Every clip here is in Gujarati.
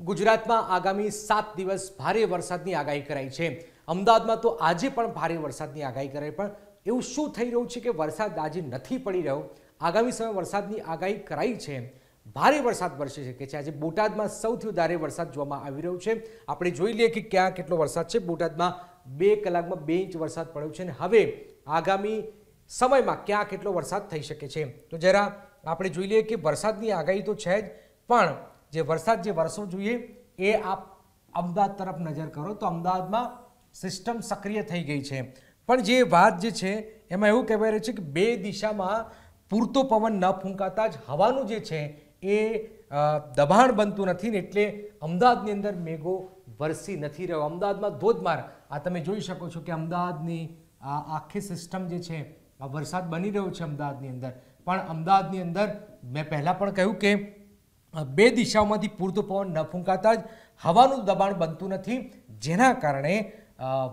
ગુજરાતમાં આગામી સાત દિવસ ભારે વરસાદની આગાહી કરાઈ છે અમદાવાદમાં તો આજે પણ ભારે વરસાદની આગાહી કરાઈ પણ એવું શું થઈ રહ્યું છે કે વરસાદ આજે નથી પડી રહ્યો આગામી સમય વરસાદની આગાહી કરાઈ છે ભારે વરસાદ વરસી શકે છે આજે બોટાદમાં સૌથી વધારે વરસાદ જોવામાં આવી રહ્યો છે આપણે જોઈ લઈએ કે ક્યાં કેટલો વરસાદ છે બોટાદમાં બે કલાકમાં બે ઇંચ વરસાદ પડ્યો છે અને હવે આગામી સમયમાં ક્યાં કેટલો વરસાદ થઈ શકે છે તો જરા આપણે જોઈ લઈએ કે વરસાદની આગાહી તો છે જ પણ જે વરસાદ જે વરસવો જોઈએ એ આપ અમદાવાદ તરફ નજર કરો તો અમદાવાદમાં સિસ્ટમ સક્રિય થઈ ગઈ છે પણ જે વાત જે છે એમાં એવું કહેવાય રહ્યું છે કે બે દિશામાં પૂરતો પવન ન ફૂંકાતા જ હવાનું જે છે એ દબાણ બનતું નથી ને એટલે અમદાવાદની અંદર મેઘો વરસી નથી રહ્યો અમદાવાદમાં ધોધમાર આ તમે જોઈ શકો છો કે અમદાવાદની આ આખી સિસ્ટમ જે છે આ વરસાદ બની રહ્યો છે અમદાવાદની અંદર પણ અમદાવાદની અંદર મેં પહેલાં પણ કહ્યું કે બે દિશાઓમાંથી પૂરતો પવન ન ફૂંકાતા જ હવાનું દબાણ બનતું નથી જેના કારણે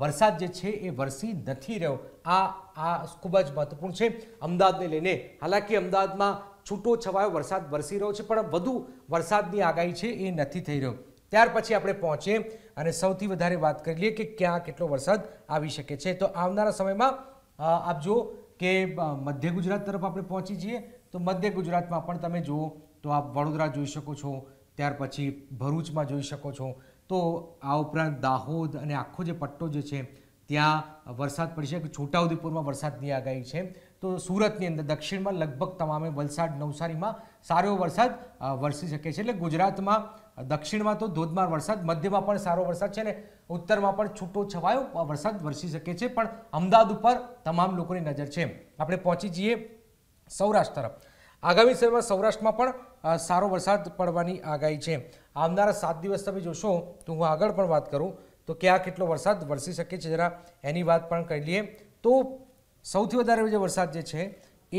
વરસાદ જે છે એ વરસી નથી રહ્યો આ આ ખૂબ જ મહત્વપૂર્ણ છે અમદાવાદને લઈને હાલાકી અમદાવાદમાં છૂટો છવાયો વરસાદ વરસી રહ્યો છે પણ વધુ વરસાદની આગાહી છે એ નથી થઈ રહ્યો ત્યાર પછી આપણે પહોંચીએ અને સૌથી વધારે વાત કરી લઈએ કે ક્યાં કેટલો વરસાદ આવી શકે છે તો આવનારા સમયમાં આપ જુઓ કે મધ્ય ગુજરાત તરફ આપણે પહોંચી જઈએ તો મધ્ય ગુજરાતમાં પણ તમે જુઓ તો આપ વડોદરા જોઈ શકો છો ત્યાર પછી ભરૂચમાં જોઈ શકો છો તો આ ઉપરાંત દાહોદ અને આખો જે પટ્ટો જે છે ત્યાં વરસાદ પડી શકે છોટાઉદેપુરમાં વરસાદની આગાહી છે તો સુરતની અંદર દક્ષિણમાં લગભગ તમામે વલસાડ નવસારીમાં સારો વરસાદ વરસી શકે છે એટલે ગુજરાતમાં દક્ષિણમાં તો ધોધમાર વરસાદ મધ્યમાં પણ સારો વરસાદ છે ને ઉત્તરમાં પણ છૂટો છવાયો વરસાદ વરસી શકે છે પણ અમદાવાદ ઉપર તમામ લોકોની નજર છે આપણે પહોંચી જઈએ સૌરાષ્ટ્ર તરફ આગામી સમયમાં સૌરાષ્ટ્રમાં પણ સારો વરસાદ પડવાની આગાહી છે આવનારા સાત દિવસ તમે જોશો તો હું આગળ પણ વાત કરું તો ક્યાં કેટલો વરસાદ વરસી શકે છે જરા એની વાત પણ કરી લઈએ તો સૌથી વધારે જે વરસાદ જે છે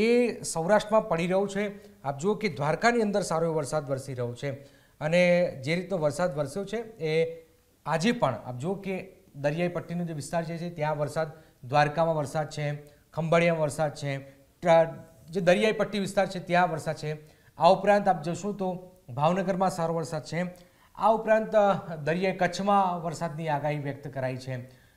એ સૌરાષ્ટ્રમાં પડી રહ્યો છે આપ જુઓ કે દ્વારકાની અંદર સારો વરસાદ વરસી રહ્યો છે અને જે રીતનો વરસાદ વરસ્યો છે એ આજે પણ આપ જુઓ કે દરિયાઈ પટ્ટીનો જે વિસ્તાર છે ત્યાં વરસાદ દ્વારકામાં વરસાદ છે ખંભાળિયામાં વરસાદ છે જે દરિયાઈ પટ્ટી વિસ્તાર છે ત્યાં વરસાદ છે આ ઉપરાંત આપ જોશું તો ભાવનગરમાં સારો વરસાદ છે આ ઉપરાંત દરિયાઈ કચ્છમાં વરસાદની આગાહી વ્યક્ત કરાઈ છે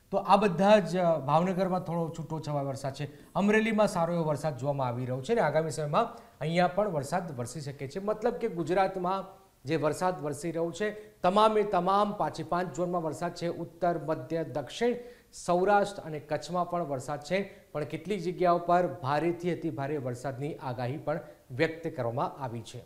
તો આ બધા જ ભાવનગરમાં થોડો છૂટો છવાય વરસાદ છે અમરેલીમાં સારો એવો વરસાદ જોવામાં આવી રહ્યો છે અને આગામી સમયમાં અહીંયા પણ વરસાદ વરસી શકે છે મતલબ કે ગુજરાતમાં જે વરસાદ વરસી રહ્યો છે તમામે તમામ પાછી પાંચ ઝોનમાં વરસાદ છે ઉત્તર મધ્ય દક્ષિણ સૌરાષ્ટ્ર અને કચ્છમાં પણ વરસાદ છે પણ કેટલીક જગ્યાઓ પર ભારેથી અતિ ભારે વરસાદની આગાહી પણ વ્યક્ત કરવામાં આવી છે